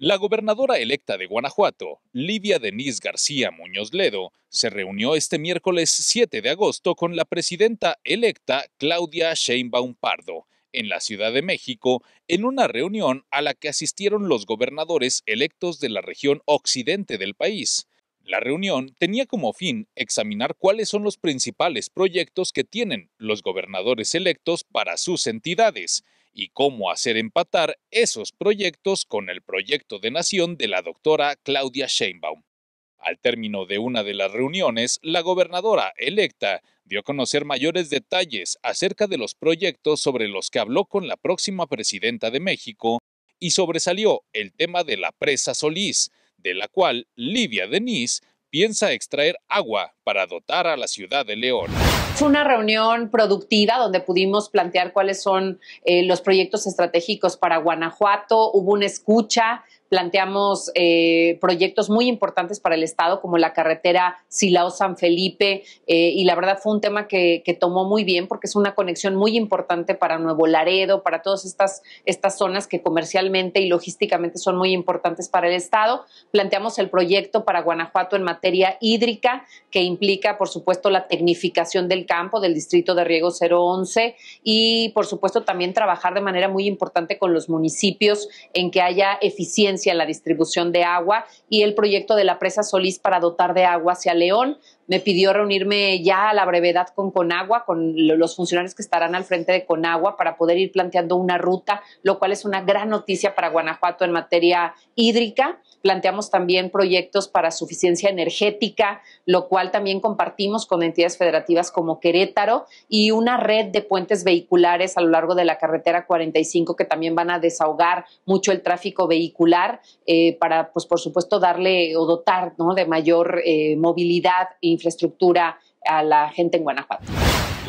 La gobernadora electa de Guanajuato, Livia Denise García Muñoz Ledo, se reunió este miércoles 7 de agosto con la presidenta electa Claudia Sheinbaum Pardo en la Ciudad de México en una reunión a la que asistieron los gobernadores electos de la región occidente del país. La reunión tenía como fin examinar cuáles son los principales proyectos que tienen los gobernadores electos para sus entidades y cómo hacer empatar esos proyectos con el proyecto de nación de la doctora Claudia Sheinbaum. Al término de una de las reuniones, la gobernadora electa dio a conocer mayores detalles acerca de los proyectos sobre los que habló con la próxima presidenta de México y sobresalió el tema de la presa Solís, de la cual Lidia Denis piensa extraer agua para dotar a la ciudad de León una reunión productiva donde pudimos plantear cuáles son eh, los proyectos estratégicos para Guanajuato, hubo una escucha planteamos eh, proyectos muy importantes para el Estado, como la carretera Silao-San Felipe, eh, y la verdad fue un tema que, tomó muy bien porque es una conexión muy importante para Nuevo Laredo, para todas estas, estas zonas que comercialmente y logísticamente son muy importantes para el Estado. Planteamos el proyecto para Guanajuato en materia hídrica, que implica, por supuesto, la tecnificación del campo del distrito de riego 011 y, por supuesto, también trabajar de manera muy importante con los municipios en que haya eficiencia y la distribución de agua y el proyecto de la presa Solís para dotar de agua hacia León me pidió reunirme ya a la brevedad con Conagua, con los funcionarios que estarán al frente de Conagua para poder ir planteando una ruta, lo cual es una gran noticia para Guanajuato en materia hídrica. Planteamos también proyectos para suficiencia energética, lo cual también compartimos con entidades federativas como Querétaro y una red de puentes vehiculares a lo largo de la carretera 45 que también van a desahogar mucho el tráfico vehicular eh, para, pues por supuesto, darle o dotar ¿no? de mayor eh, movilidad e infraestructura a la gente en Guanajuato.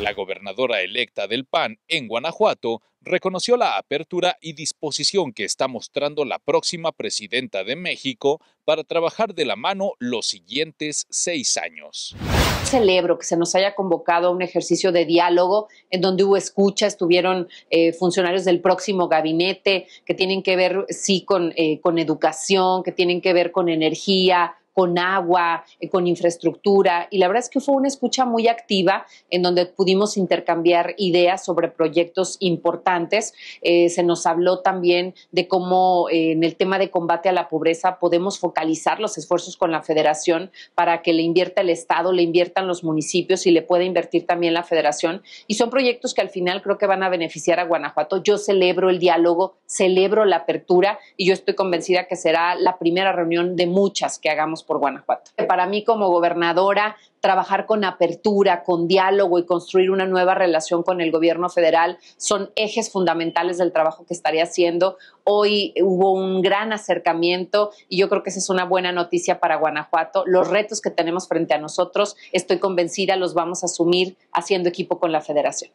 La gobernadora electa del PAN en Guanajuato reconoció la apertura y disposición que está mostrando la próxima presidenta de México para trabajar de la mano los siguientes seis años. Celebro que se nos haya convocado a un ejercicio de diálogo en donde hubo escucha, estuvieron eh, funcionarios del próximo gabinete que tienen que ver, sí, con, eh, con educación, que tienen que ver con energía, con agua, eh, con infraestructura, y la verdad es que fue una escucha muy activa en donde pudimos intercambiar ideas sobre proyectos importantes. Eh, se nos habló también de cómo eh, en el tema de combate a la pobreza podemos focalizar los esfuerzos con la federación para que le invierta el Estado, le inviertan los municipios y le pueda invertir también la federación. Y son proyectos que al final creo que van a beneficiar a Guanajuato. Yo celebro el diálogo, celebro la apertura y yo estoy convencida que será la primera reunión de muchas que hagamos por Guanajuato. Eh, para mí como gobernadora, trabajar con apertura, con diálogo y construir una nueva relación con el gobierno federal son ejes fundamentales del trabajo que estaré haciendo. Hoy hubo un gran acercamiento y yo creo que esa es una buena noticia para Guanajuato. Los retos que tenemos frente a nosotros, estoy convencida, los vamos a asumir haciendo equipo con la federación.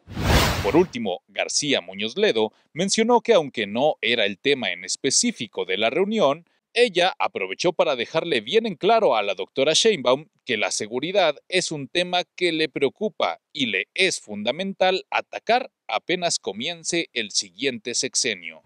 Por último, García Muñoz Ledo mencionó que aunque no era el tema en específico de la reunión, ella aprovechó para dejarle bien en claro a la doctora Sheinbaum que la seguridad es un tema que le preocupa y le es fundamental atacar apenas comience el siguiente sexenio.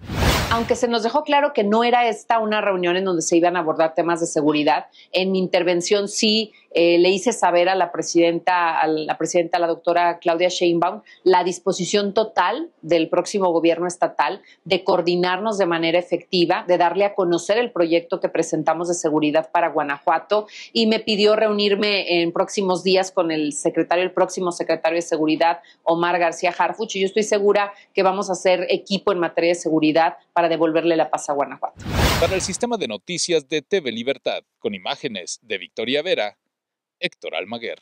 Aunque se nos dejó claro que no era esta una reunión en donde se iban a abordar temas de seguridad, en mi intervención sí eh, le hice saber a la presidenta, a la presidenta, la doctora Claudia Sheinbaum, la disposición total del próximo gobierno estatal de coordinarnos de manera efectiva, de darle a conocer el proyecto que presentamos de seguridad para Guanajuato y me pidió reunirme en próximos días con el secretario, el próximo secretario de seguridad, Omar García Harfuch, y yo estoy segura que vamos a hacer equipo en materia de seguridad para devolverle la paz a Guanajuato. Para el sistema de noticias de TV Libertad, con imágenes de Victoria Vera, Héctor Almaguer